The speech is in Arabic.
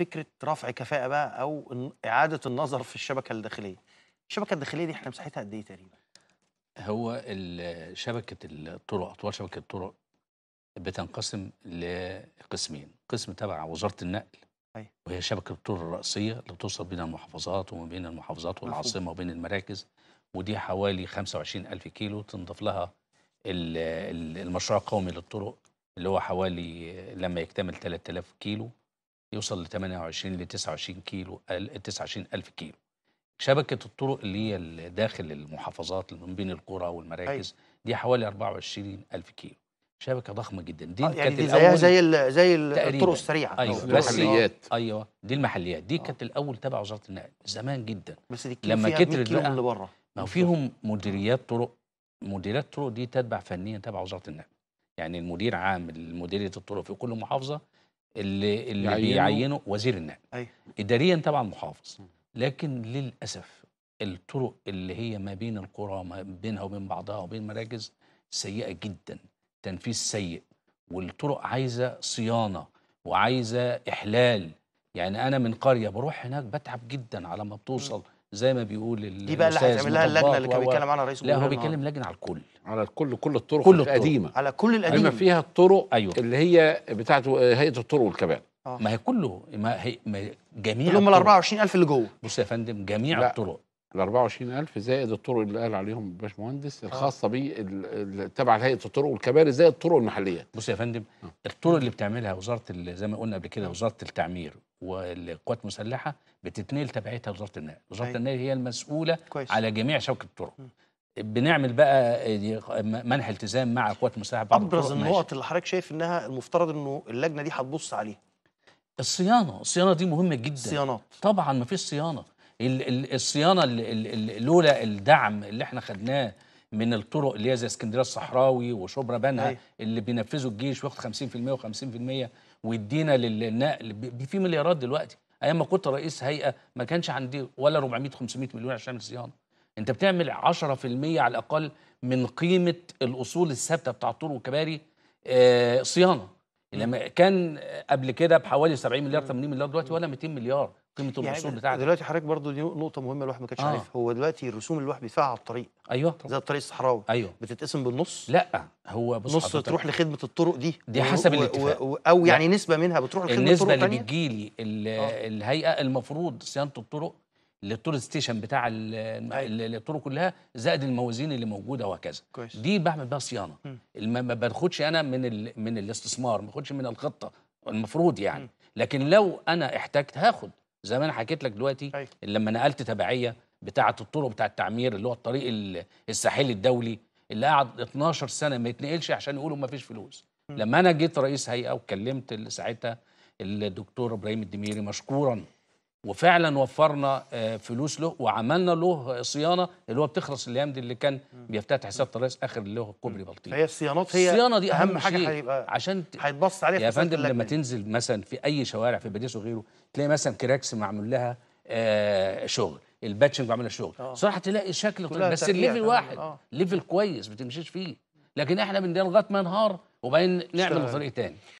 فكره رفع كفاءه بقى او اعاده النظر في الشبكه الداخليه الشبكه الداخليه دي احنا مساحتها قد ايه تقريبا هو شبكه الطرق اطوال شبكه الطرق بتنقسم لقسمين قسم تبع وزاره النقل وهي شبكه الطرق الرئيسيه اللي بتوصل بين المحافظات وما بين المحافظات والعاصمه وبين المراكز ودي حوالي 25000 كيلو تنضاف لها المشروع القومي للطرق اللي هو حوالي لما يكتمل 3000 كيلو يوصل ل 28 ل 29 كيلو 29 ألف كيلو شبكة الطرق اللي هي داخل المحافظات من بين القرى والمراكز أي. أيوة. دي حوالي 24 ألف كيلو شبكة ضخمة جدا دي آه، يعني يعني دي زيها زي الـ زي الطرق السريعة أيوة المحليات أيوة دي المحليات دي آه. كانت الأول تبع وزارة النقل زمان جدا بس دي لما كتر كيلو من بره ما هو فيهم مديريات طرق مديريات الطرق دي تتبع فنيا تبع وزارة النقل يعني المدير عام مديرية الطرق في كل محافظة اللي اللي يعينه بيعينه وزير النقل أي. اداريا طبعا محافظ لكن للاسف الطرق اللي هي ما بين القرى ما بينها وبين بعضها وبين مراكز سيئه جدا تنفيذ سيء والطرق عايزه صيانه وعايزه احلال يعني انا من قريه بروح هناك بتعب جدا على ما بتوصل م. زي ما بيقول دي بقى اللي هتعمل اللجنه اللي كان بيتكلم عنها الرئيس لا هو بيتكلم لجنه على الكل على الكل كل الطرق كل القديمه الطرق. على كل القديمه بما فيها الطرق أيوة. اللي هي بتاعت هيئه الطرق والكباري آه. ما هي كله ما هي ما جميع اللي هم ال 24000 اللي جوه بص يا فندم جميع لا. الطرق ال 24000 زائد الطرق اللي قال عليهم الباشمهندس آه. الخاصه آه. بيه تبع هيئه الطرق والكباري زائد الطرق المحليه بص يا فندم آه. الطرق اللي بتعملها وزاره زي ما قلنا قبل كده وزاره التعمير والقوات المسلحه بتتنقل تبعيتها لوزاره النقل، وزاره أيوة. النقل هي المسؤوله كويس. على جميع شبكه الطرق. بنعمل بقى منح التزام مع القوات المسلحه بعض ابرز النقط اللي حضرتك شايف انها المفترض انه اللجنه دي هتبص عليها. الصيانه، الصيانه دي مهمه جدا. الصيانات طبعا ما فيش صيانه. الصيانه لولا الدعم اللي احنا خدناه من الطرق اللي هي زي اسكندريه الصحراوي وشبرا بنها أيوة. اللي بينفذوا الجيش واخد 50% و50% ويدينا للنقل في مليارات دلوقتي ايام ما كنت رئيس هيئه ما كانش عندي ولا 400 500 مليون عشان الصيانه انت بتعمل 10% على الاقل من قيمه الاصول الثابته بتاع الطرق والكباري آه، صيانه لما كان قبل كده بحوالي 70 مليار 80 مليار دلوقتي ولا 200 مليار قيمه يعني الرسوم بتاعتك دلوقتي حضرتك برضو دي نقطه مهمه الواحد ما كانش آه. عارفها هو دلوقتي الرسوم اللي الواحد بيدفعها على الطريق ايوه زي الطريق الصحراوي ايوه بتتقسم بالنص لا هو بص نص تروح لخدمه الطرق دي دي حسب الاتفاق و... و... او يعني لا. نسبه منها بتروح لخدمه النسبه الطرق اللي بتجي لي آه. الهيئه المفروض صيانه الطرق للتور ستيشن بتاع أيوه. الطرق كلها زائد الموازين اللي موجوده وهكذا كويس. دي بعمل بها صيانه ما باخدش انا من ال... من الاستثمار ما باخدش من الخطه المفروض يعني م. لكن لو انا احتجت هاخد زي ما انا حكيت لك دلوقتي اللي أيوه. لما نقلت تبعيه بتاعه الطرق بتاع التعمير اللي هو الطريق الساحلي الدولي اللي قعد 12 سنه ما يتنقلش عشان يقولوا ما فيش فلوس لما انا جيت رئيس هيئه وكلمت ساعتها الدكتور ابراهيم الدميري مشكورا وفعلا وفرنا آه، فلوس له وعملنا له صيانه اللي هو بتخلص الايام دي اللي كان بيفتتح حساب الرئيس اخر اللي هو كوبري بلطيم هي الصيانات هي الصيانه دي اهم, أهم حاجه هيبقى عشان هيتبص عليها يا فندم لما تنزل مثلا في اي شوارع في باريس وغيره تلاقي مثلا كراكس معمول لها آه، شغل الباتشنج معمول لها شغل آه. صراحه تلاقي شكل طيب، بس الليفل واحد آه. ليفل كويس ما تمشيش فيه لكن احنا لغايه ما نهار وبعدين نعمل طريق تاني